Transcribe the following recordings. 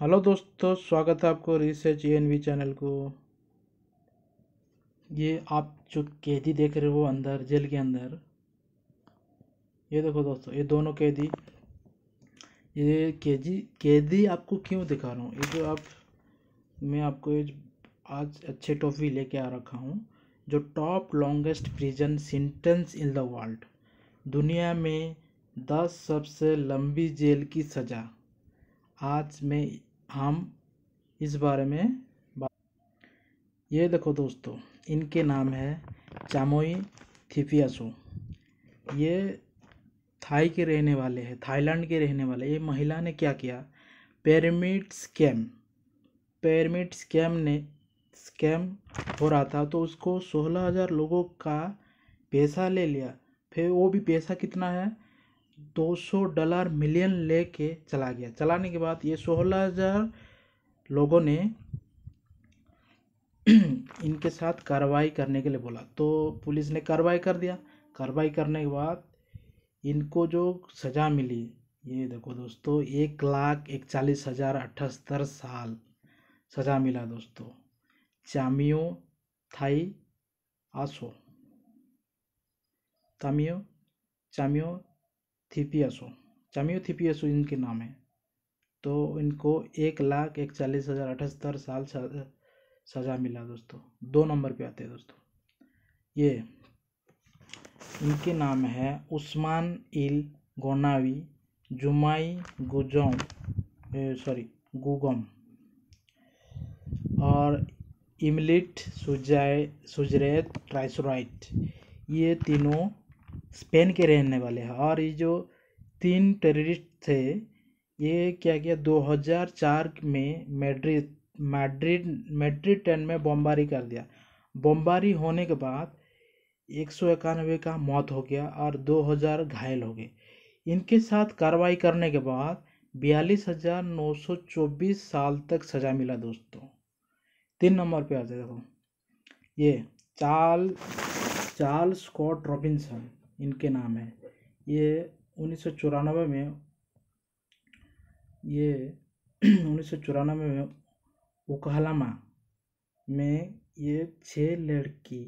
hello दोस्तों स्वागत है आपको रिसर्च ए चैनल को ये आप जो कैदी देख रहे हो अंदर जेल के अंदर ये देखो दोस्तों ये दोनों कैदी ये कैदी कैदी आपको क्यों दिखा रहा हूँ ये जो आप मैं आपको आज अच्छे टॉफी लेके आ रखा हूँ जो top longest prison sentence in the world दुनिया में दस सबसे लंबी जेल की सज़ा आज मैं हम इस बारे में बात ये देखो दोस्तों इनके नाम है चामोई थिफियासो ये थाई के रहने वाले हैं थाईलैंड के रहने वाले ये महिला ने क्या किया पेरमिट स्कैम पेरमिट स्कैम ने स्कैम हो रहा था तो उसको सोलह हज़ार लोगों का पैसा ले लिया फिर वो भी पैसा कितना है 200 डॉलर मिलियन ले के चला गया चलाने के बाद ये सोलह हज़ार लोगों ने इनके साथ कार्रवाई करने के लिए बोला तो पुलिस ने कार्रवाई कर दिया कार्रवाई करने के बाद इनको जो सज़ा मिली ये देखो दोस्तों एक लाख इकचालीस हज़ार अठहत्तर साल सज़ा मिला दोस्तों चामियो थाई आसो तामियो चामियो थीपियासो चामियो थीपियासो इनके नाम है तो इनको एक लाख इकचालीस हज़ार अठहत्तर साल सज़ा मिला दोस्तों दो नंबर पे आते हैं दोस्तों ये इनके नाम है उस्मान इल गोनावी जुमाई गुजम सॉरी गुगम और इमलिट सुजाय सुजरेत ट्राइसराइट ये तीनों स्पेन के रहने वाले हैं और ये जो तीन टेररिस्ट थे ये क्या किया दो हज़ार चार में मैड्रिड मैड्रिड मैड्रिड टेन में बमबारी कर दिया बमबारी होने के बाद एक सौ इक्यानवे का मौत हो गया और दो हज़ार घायल हो गए इनके साथ कार्रवाई करने के बाद बयालीस हज़ार नौ सौ चौबीस साल तक सज़ा मिला दोस्तों तीन नंबर पे आते देखो ये चार्ल चार्ल स्कॉट रॉबिन्सन इनके नाम है ये उन्नीस में ये उन्नीस में ओकहलामा में ये छः लड़की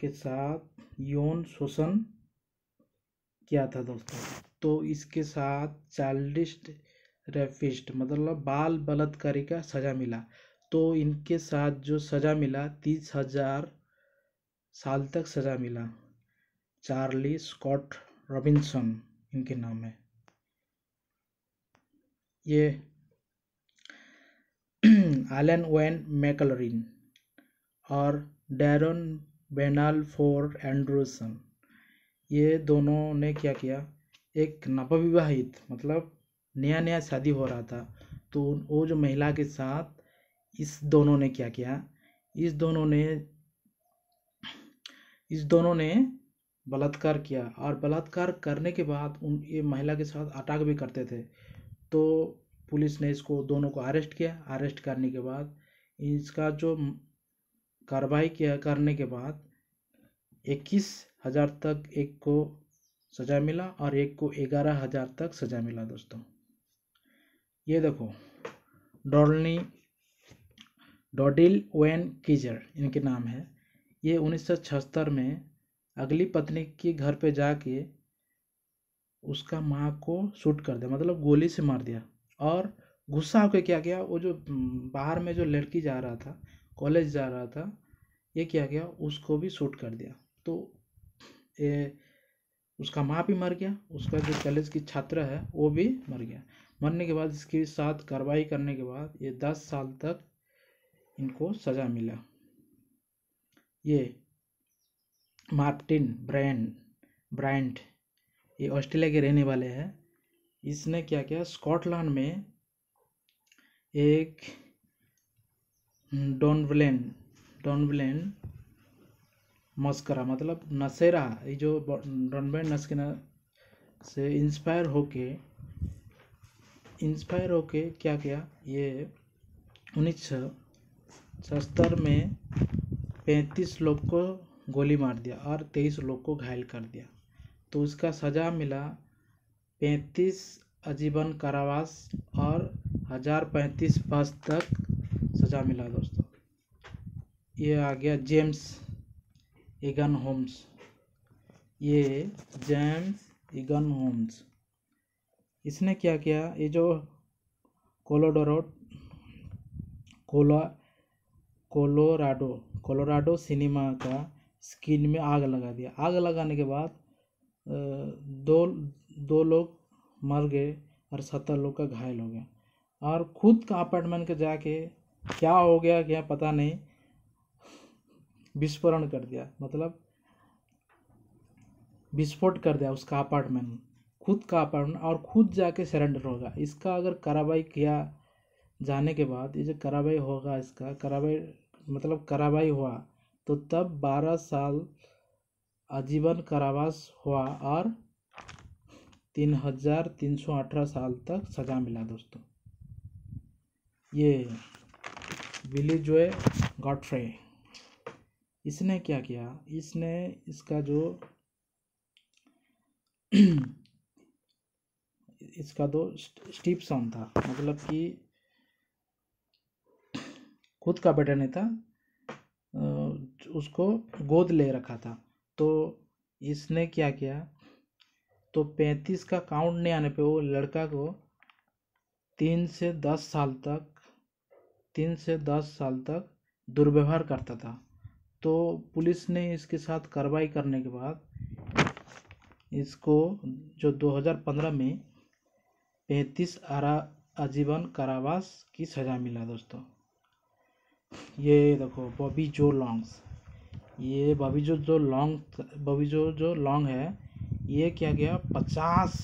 के साथ यौन शोषण किया था दोस्तों तो इसके साथ चाइल्डिस्ट रेफिस्ट मतलब बाल बलात्कारी का सज़ा मिला तो इनके साथ जो सज़ा मिला तीस हज़ार साल तक सज़ा मिला चार्ली स्कॉट रॉबिन्सन इनके नाम है ये आलन वैन मैकलरिन और डैरन बेनाल फोर एंड्रोसन ये दोनों ने क्या किया एक नवविवाहित मतलब नया नया शादी हो रहा था तो वो जो महिला के साथ इस दोनों ने क्या किया इस दोनों ने इस दोनों ने बलात्कार किया और बलात्कार करने के बाद उन ये महिला के साथ अटैक भी करते थे तो पुलिस ने इसको दोनों को अरेस्ट किया अरेस्ट करने के बाद इसका जो कार्रवाई किया करने के बाद इक्कीस हज़ार तक एक को सज़ा मिला और एक को ग्यारह हज़ार तक सज़ा मिला दोस्तों ये देखो डॉलनी डॉडिल वेन कीजर इनके नाम है ये उन्नीस में अगली पत्नी के घर पे जाके उसका माँ को शूट कर दिया मतलब गोली से मार दिया और गुस्सा होकर क्या किया वो जो बाहर में जो लड़की जा रहा था कॉलेज जा रहा था ये क्या किया उसको भी शूट कर दिया तो ये उसका माँ भी मर गया उसका जो कॉलेज की छात्रा है वो भी मर गया मरने के बाद इसके साथ कार्रवाई करने के बाद ये दस साल तक इनको सज़ा मिला ये मार्टिन ब्रैंड ब्रैंड ये ऑस्ट्रेलिया के रहने वाले हैं इसने क्या किया स्कॉटलैंड में एक डोनवलेन डोनवलेन मस्करा मतलब नशेरा ये जो डोनवलेन नस्करा से इंस्पायर होके इंस्पायर होके क्या किया ये उन्नीस सौ सत्तर में पैंतीस लोग को गोली मार दिया और तेईस लोग को घायल कर दिया तो उसका सज़ा मिला पैंतीस आजीवन कारावास और हज़ार पैंतीस वर्ष तक सज़ा मिला दोस्तों ये आ गया जेम्स इगन होम्स ये जेम्स इगन होम्स इसने क्या किया ये जो कोलोडोरो कोला कोलोराडो कोलोराडो सिनेमा का स्किन में आग लगा दिया आग लगाने के बाद दो दो लोग मर गए और सत्तर लोग का घायल हो गया और खुद का अपार्टमेंट के जाके क्या हो गया क्या पता नहीं विस्फोरण कर दिया मतलब विस्फोट कर दिया उसका अपार्टमेंट खुद का अपार्टमेंट और खुद जाके सरेंडर होगा इसका अगर कार्रवाई किया जाने के बाद ये जो कार्रवाई होगा इसका कार्रवाई मतलब कार्रवाई हुआ तो तब बारह साल आजीवन कारावास हुआ और तीन हजार तीन सौ अठारह साल तक सज़ा मिला दोस्तों ये जो है गॉडफ्रे इसने क्या किया इसने इसका जो इसका दो स्टीप सॉन्ग था मतलब कि खुद का बेटा नहीं था उसको गोद ले रखा था तो इसने क्या किया तो पैंतीस का काउंट नहीं आने पे वो लड़का को तीन से दस साल तक तीन से दस साल तक दुर्व्यवहार करता था तो पुलिस ने इसके साथ कार्रवाई करने के बाद इसको जो 2015 में पैंतीस आरा आजीवन कारावास की सज़ा मिला दोस्तों ये देखो बॉबी जो लॉन्ग्स ये बॉबी जो जो लॉन्ग बॉबी जो जो लॉन्ग है ये क्या गया पचास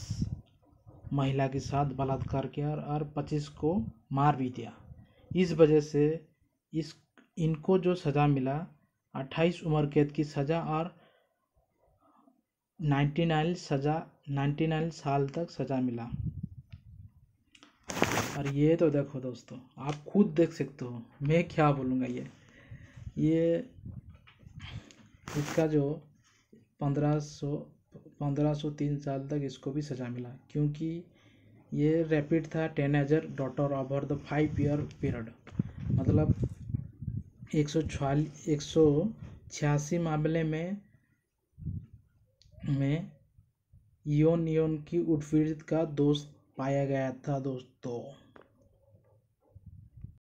महिला के साथ बलात्कार किया और पच्चीस को मार भी दिया इस वजह से इस इनको जो सज़ा मिला अट्ठाईस उम्र कैद की सज़ा और नाइन्टी नाइन सज़ा नाइन्टी नाइन साल तक सज़ा मिला और ये तो देखो दोस्तों आप खुद देख सकते हो मैं क्या बोलूँगा ये ये इसका जो पंद्रह सौ पंद्रह सौ तीन साल तक इसको भी सज़ा मिला क्योंकि ये रैपिड था teenager daughter over the five year period मतलब एक सौ एक सौ छियासी मामले में में योन योन की उत्पीड़ित का दोस्त पाया गया था दोस्तों